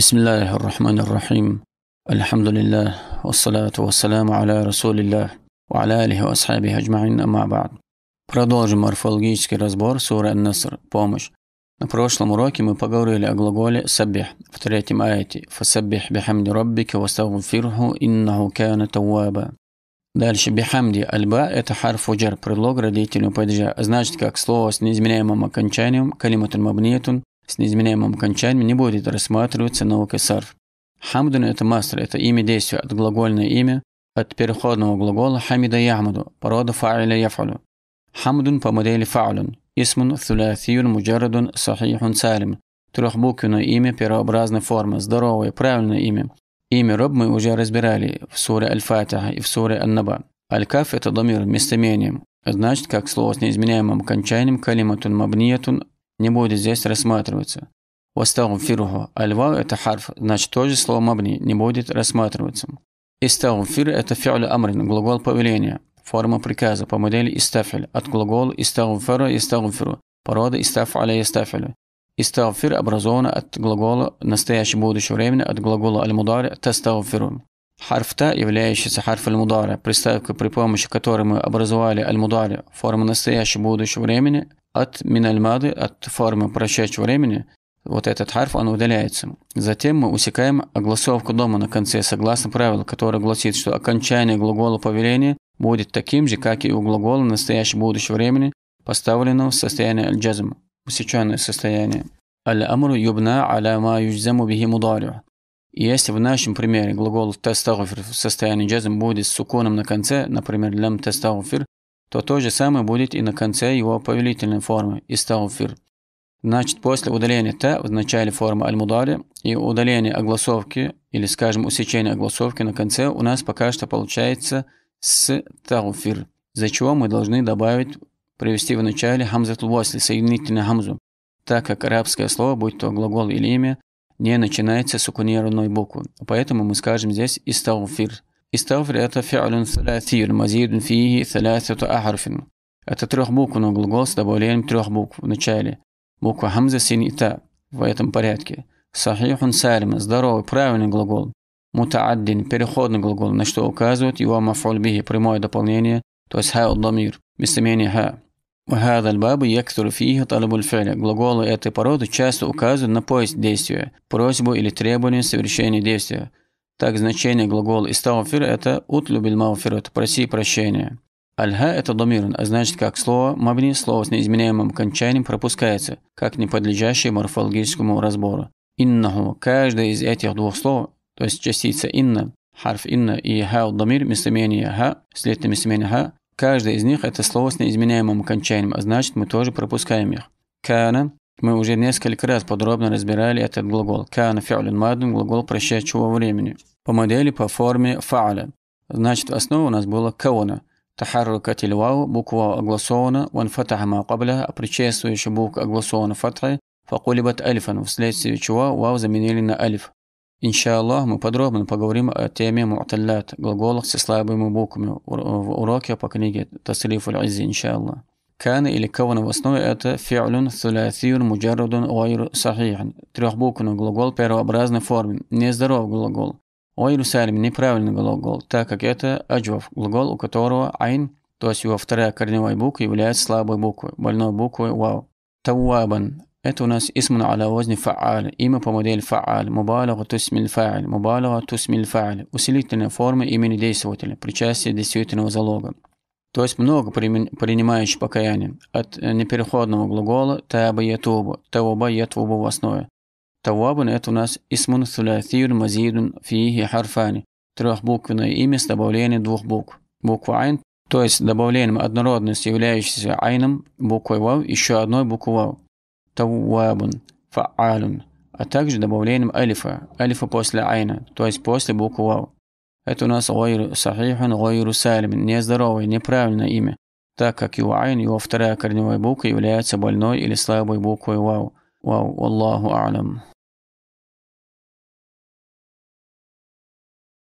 بسم الله الرحمن الرحيم الحمد لله والصلاة والسلام على رسول الله وعلى آله وأصحابه أجمعين أما بعد Продолжим морфологический разбор суры Ан-Наср «Помощь». На прошлом уроке мы поговорили о глаголе «саббих» в третьем аяте «Фасаббих бихамди раббика вастагфирху иннаху кана тавваба». Дальше «бихамди» «альба» – это харф уджар, предлог родительного падежа, значит как слово с неизменяемым окончанием «калиматун мабниятун» с неизменяемым окончанием не будет рассматриваться наукой сарф. Хамдун – это мастер, это имя действия от глагольное имя, от переходного глагола хамида яхмаду, порода фа'иля яфалю. Хамдун по модели фа'люн, исмун thuляthiyun муджарадун сахихун салим. Трехбуквенное имя первообразной формы, здоровое, правильное имя. Имя Роб мы уже разбирали в суре Аль-Фатиха и в суре Ан-Наба. Аль-Каф – это домир, местоимением. Значит, как слово с неизменяемым окончанием калиматун мабниятун не будет здесь рассматриваться. Вастагфируху. Аль-вау – это харф, значит тоже слово мабни, не будет рассматриваться. Истагфир – это фи'ль амрин, глагол повеления, форма приказа по модели истафиль, от глагола истагфира – истагфиру, порода истафаля – истафилю. Истагфир образовано от глагола настоящего будущего времени, от глагола аль-мудари – тастагфиру. Харф «та», являющийся харф аль-мудара, приставка, при помощи которой мы образовали аль-мудари, форму настоящего будущего времени – от минальмады, от формы прошедшего времени, вот этот харф, он удаляется. Затем мы усекаем огласовку дома на конце, согласно правилу, которое гласит, что окончание глагола повеления будет таким же, как и у глагола настоящего будущего времени, поставленного в состояние аль-джазм, усеченное состояние. Аль-амру юбна аля ма юджзаму бихи мударю. Если в нашем примере глагол тастагфир в состоянии джазм будет с суконом на конце, например, лям тастагфир, то то же самое будет и на конце его повелительной формы – истауфир. Значит, после удаления «т» в начале формы аль-мудари и удаления огласовки или, скажем, усечения огласовки на конце у нас пока что получается с тауфир, за чего мы должны добавить, привести в начале хамзат после соединительно хамзу, так как арабское слово, будь то глагол или имя, не начинается с укунированной буквы. Поэтому мы скажем здесь «истауфир». استغفر فعل ثلاثي المزيد فيه ثلاثة أحرف. Это трехбуквенный глагол с добавлением трех букв в начале. Буква хамза, син и та в этом порядке. Сахихун салим – здоровый, правильный глагол. Мутааддин – переходный глагол, на что указывает его мафуль бихи, прямое дополнение, то есть ха дамир, местоимение ха. وهذا الباب يكثر فيه طلب الفعل. Глаголы этой породы часто указывают на поиск действия, просьбу или требование совершения действия. Так, значение глагола «истауфир» – это «утлюбиль мауфират» – «проси прощения». Альха – это домирн, а значит, как слово мабни, слово с неизменяемым кончанием пропускается, как не подлежащее морфологическому разбору. Иннаху – каждое из этих двух слов, то есть частица «инна», харф «инна» и «ха» – домир, местоимение «ха», следствие местоимения «ха», каждое из них – это слово с неизменяемым окончанием, а значит, мы тоже пропускаем их. «Кана» Мы уже несколько раз подробно разбирали этот глагол. «Кана фи'люн мадун» – глагол прощающего времени по модели по форме фааля. Значит, основа у нас была каона. Тахаррукат вау, буква огласована, ван фатахма кабля, а предшествующая буква огласована фатхой, факулибат альфан, вследствие чего вау заменили на альф. Иншаллах, мы подробно поговорим о теме му'таллят, глаголах со слабыми буквами в уроке по книге Тасриф аль-Аззи, иншаллах. Кана или кавана в основе это фи'люн сулясиюн муджарудун гайру сахихан. Трехбуквенный глагол первообразной формы, нездоров глагол. О Иерусалиме неправильный глагол, так как это аджов, глагол, у которого айн, то есть его вторая корневая буква, является слабой буквой, больной буквой вау. Тауабан – это у нас исмун аля возни фа'аль, имя по модели фа'аль, мубалага тусмил фа'аль, мубалага тусмил фа'аль, усилительная форма имени действователя, причастие действительного залога. То есть много принимающих покаяние от э, непереходного глагола таба ятубу, тауба ятубу в основе. Тауабун – это у нас исмун сулятиюн мазидун фиихи харфани. Трехбуквенное имя с добавлением двух букв. Буква айн, то есть добавлением однородности, являющейся айном, буквой вау, еще одной буквы вау. Тауабун – фаалун. А также добавлением алифа. Алифа после айна, то есть после буквы вау. Это у нас гайру сахихан, гайру салим, нездоровое, неправильное имя, так как его айн, его вторая корневая буква является больной или слабой буквой вау. والله أعلم